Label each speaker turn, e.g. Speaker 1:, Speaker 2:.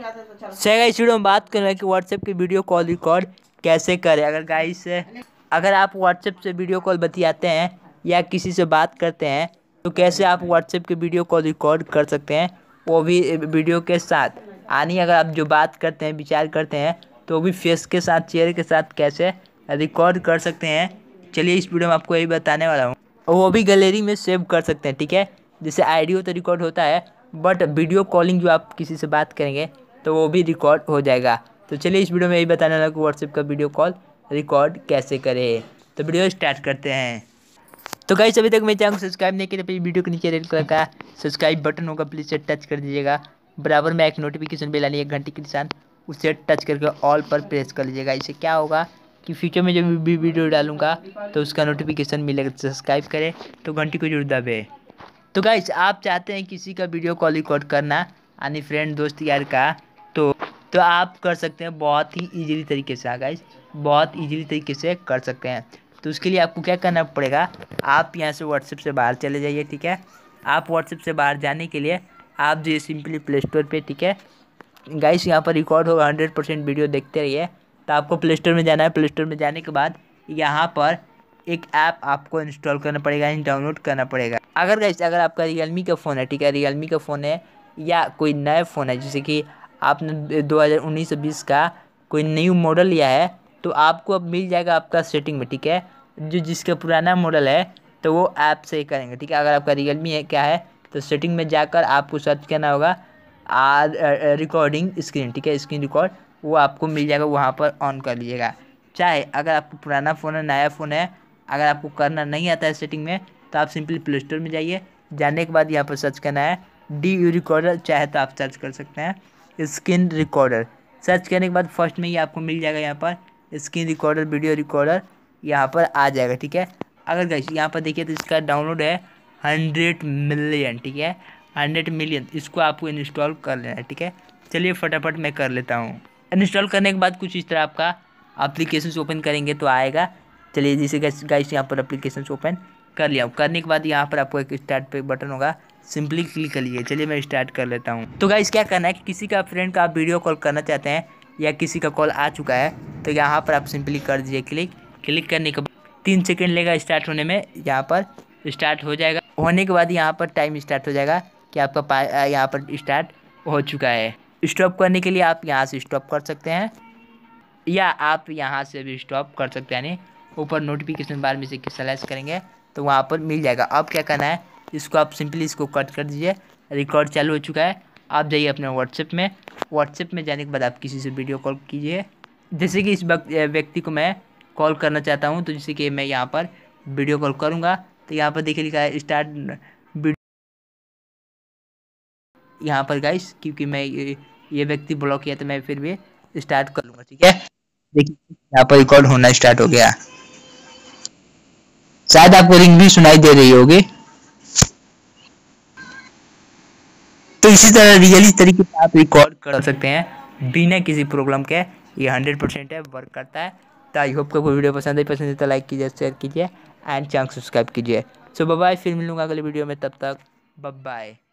Speaker 1: guys video में बात करना है कि व्हाट्सएप की वीडियो कॉल रिकॉर्ड कैसे करें अगर गाइस अगर आप व्हाट्सएप से वीडियो कॉल बतियाते हैं या किसी से बात करते हैं तो कैसे आप व्हाट्सएप की वीडियो कॉल रिकॉर्ड कर सकते हैं वो भी वीडियो के साथ यानी अगर आप जो बात करते हैं विचार करते हैं तो भी फेस के साथ चेयर के साथ कैसे रिकॉर्ड कर सकते हैं चलिए इस वीडियो में आपको यही बताने वाला हूँ वो भी गैलरी में सेव कर सकते हैं ठीक है जैसे आइडियो तो रिकॉर्ड होता है बट वीडियो कॉलिंग जो आप किसी से बात करेंगे तो वो भी रिकॉर्ड हो जाएगा तो चलिए इस वीडियो में यही बताने वाला कि व्हाट्सएप का वीडियो कॉल रिकॉर्ड कैसे करें तो वीडियो स्टार्ट करते हैं तो गाइस अभी तक मेरे चैनल को सब्सक्राइब नहीं किया तो वीडियो के नीचे रेड कलर का सब्सक्राइब बटन होगा प्लीज़ से टच कर दीजिएगा बराबर में एक नोटिफिकेशन बेल आनी एक घंटे के निशान उसे टच करके ऑल पर प्रेस कर लीजिएगा इससे क्या होगा कि फ्यूचर में जब भी वीडियो डालूंगा तो उसका नोटिफिकेशन मिलेगा सब्सक्राइब तो करें तो घंटी को जरूर दबे तो गाइस आप चाहते हैं किसी का वीडियो कॉल रिकॉर्ड करना यानी फ्रेंड दोस्त यार का तो आप कर सकते हैं बहुत ही ईजिली तरीके से आगाइज हाँ बहुत इजीली तरीके से कर सकते हैं तो उसके लिए आपको क्या करना पड़ेगा आप यहाँ से व्हाट्सएप से बाहर चले जाइए ठीक है आप व्हाट्सएप से बाहर जाने के लिए आप जो सिंपली प्ले स्टोर पर ठीक है गाइस यहाँ पर रिकॉर्ड होगा हंड्रेड परसेंट वीडियो देखते रहिए तो आपको प्ले स्टोर में जाना है प्ले स्टोर में जाने के बाद यहाँ पर एक ऐप आपको इंस्टॉल करना पड़ेगा यानी डाउनलोड करना पड़ेगा अगर गाइस अगर आपका रियलमी का फ़ोन है ठीक है रियलमी का फ़ोन है या कोई नया फ़ोन है जैसे कि आपने 2019-20 का कोई न्यू मॉडल लिया है तो आपको अब मिल जाएगा आपका सेटिंग में ठीक है जो जिसका पुराना मॉडल है तो वो ऐप से ही करेंगे ठीक है अगर आपका रियलमी है क्या है तो सेटिंग में जाकर आपको सर्च करना होगा आर रिकॉर्डिंग स्क्रीन ठीक है स्क्रीन रिकॉर्ड वो आपको मिल जाएगा वहाँ पर ऑन कर लीजिएगा चाहे अगर आपको पुराना फ़ोन है नया फ़ोन है अगर आपको करना नहीं आता है सेटिंग में तो आप सिंपली प्ले स्टोर में जाइए जाने के बाद यहाँ पर सर्च करना है डी यू रिकॉर्डर चाहे तो आप सर्च कर सकते हैं स्क्रीन रिकॉर्डर सर्च करने के बाद फर्स्ट में ही आपको मिल जाएगा यहाँ पर स्क्रीन रिकॉर्डर वीडियो रिकॉर्डर यहाँ पर आ जाएगा ठीक है अगर गई यहाँ पर देखिए तो इसका डाउनलोड है हंड्रेड मिलियन ठीक है हंड्रेड मिलियन इसको आपको इंस्टॉल कर लेना है ठीक है चलिए फटाफट मैं कर लेता हूँ इंस्टॉल करने के बाद कुछ इस तरह आपका अप्लीकेशन ओपन करेंगे तो आएगा चलिए जैसे गाइस यहाँ पर अप्लीकेशन ओपन कर लिया करने के बाद यहाँ पर आपको एक स्टार्ट पे बटन होगा सिंपली क्लिक करिए चलिए मैं स्टार्ट कर लेता हूँ तो गाइज क्या करना है कि किसी का फ्रेंड का आप वीडियो कॉल करना चाहते हैं या किसी का कॉल आ चुका है तो यहाँ पर आप सिंपली कर दीजिए क्लिक क्लिक करने के बाद तीन सेकेंड लेगा स्टार्ट होने में यहाँ पर स्टार्ट हो जाएगा होने के बाद यहाँ पर टाइम स्टार्ट हो जाएगा कि आपका पा यहाँ पर स्टार्ट हो चुका है स्टॉप करने के लिए आप यहाँ से स्टॉप कर सकते हैं या आप यहाँ से भी स्टॉप कर सकते हैं यानी ऊपर नोटिफिकेशन बार में से सेलेक्ट करेंगे तो वहाँ पर मिल जाएगा अब क्या करना है इसको आप सिंपली इसको कट कर दीजिए रिकॉर्ड चालू हो चुका है आप जाइए अपने व्हाट्सएप में व्हाट्सएप में जाने के बाद आप किसी से वीडियो कॉल कीजिए जैसे कि इस व्यक्ति को मैं कॉल करना चाहता हूँ तो जैसे कि मैं यहाँ पर वीडियो कॉल करूँगा तो यहाँ पर देखिए लिखा है स्टार्ट वीडियो यहाँ पर गाइस क्योंकि मैं ये व्यक्ति ब्लॉक किया तो मैं फिर भी स्टार्ट कर लूँगा ठीक है देखिए यहाँ पर रिकॉर्ड होना स्टार्ट हो गया शायद आपको रिंग भी सुनाई दे रही होगी इसी तरह रियली तरीके से आप रिकॉर्ड कर सकते हैं बिना किसी प्रॉब्लम के ये हंड्रेड परसेंट है वर्क करता है तो आई होप आपको वीडियो पसंद है पसंद है तो लाइक कीजिए शेयर कीजिए एंड चैनल सब्सक्राइब कीजिए सो बाय फिर मिलूंगा अगले वीडियो में तब तक बाय